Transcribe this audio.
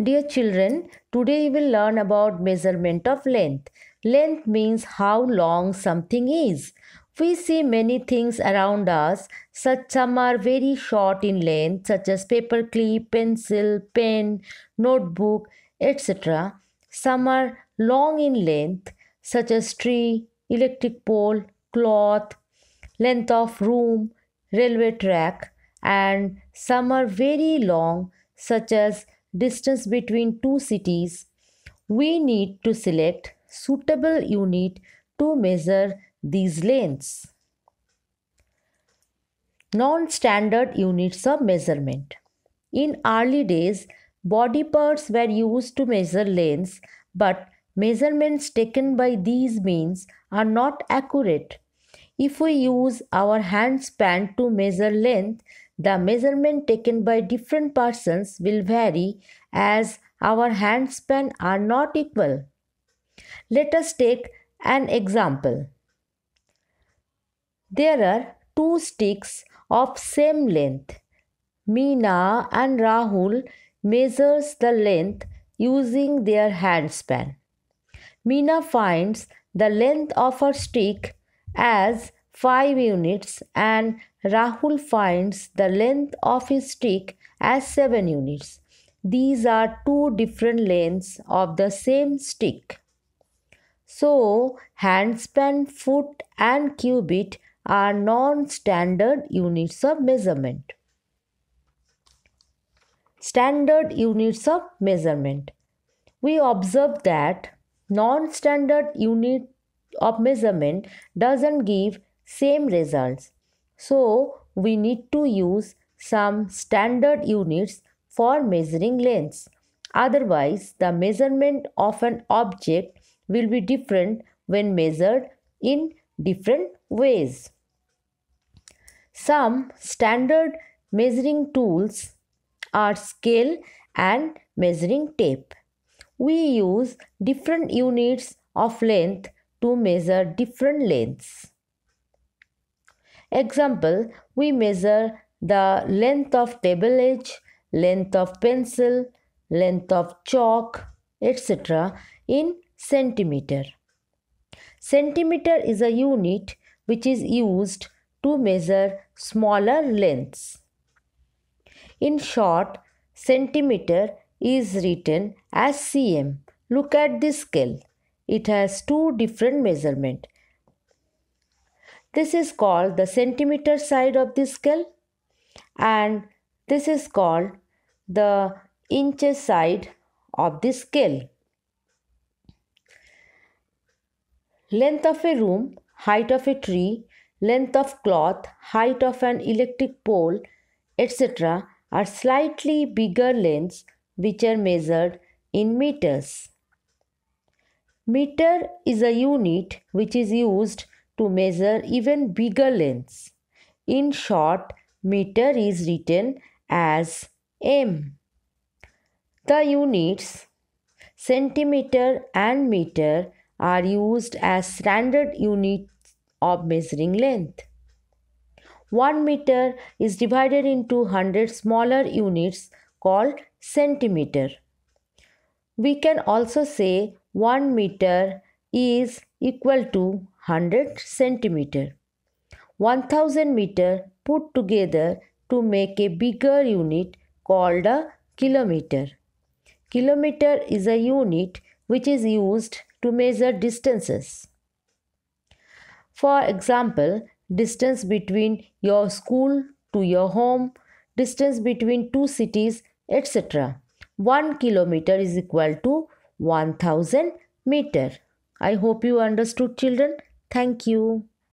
Dear children, today we will learn about measurement of length. Length means how long something is. We see many things around us, such some are very short in length, such as paper clip, pencil, pen, notebook, etc. Some are long in length, such as tree, electric pole, cloth, length of room, railway track, and some are very long, such as distance between two cities, we need to select suitable unit to measure these lengths. Non-standard units of measurement. In early days, body parts were used to measure lengths, but measurements taken by these means are not accurate. If we use our hand span to measure length, the measurement taken by different persons will vary as our hand span are not equal. Let us take an example. There are two sticks of same length. Meena and Rahul measures the length using their hand span. Meena finds the length of her stick as 5 units and Rahul finds the length of his stick as 7 units. These are two different lengths of the same stick. So, handspan, foot and cubit are non-standard units of measurement. Standard units of measurement. We observe that non-standard unit of measurement doesn't give same results. So we need to use some standard units for measuring lengths. Otherwise, the measurement of an object will be different when measured in different ways. Some standard measuring tools are scale and measuring tape. We use different units of length to measure different lengths. Example, we measure the length of table edge, length of pencil, length of chalk, etc. in centimeter. Centimeter is a unit which is used to measure smaller lengths. In short, centimeter is written as cm. Look at this scale. It has two different measurement. This is called the centimeter side of the scale and this is called the inches side of the scale. Length of a room, height of a tree, length of cloth, height of an electric pole, etc. are slightly bigger lengths which are measured in meters. Meter is a unit which is used to measure even bigger lengths. In short, meter is written as m. The units centimeter and meter are used as standard units of measuring length. 1 meter is divided into 100 smaller units called centimeter. We can also say 1 meter is equal to 100 centimeter. 1000 meter put together to make a bigger unit called a kilometer. Kilometer is a unit which is used to measure distances. For example, distance between your school to your home, distance between two cities, etc. 1 kilometer is equal to 1000 meter. I hope you understood, children. Thank you.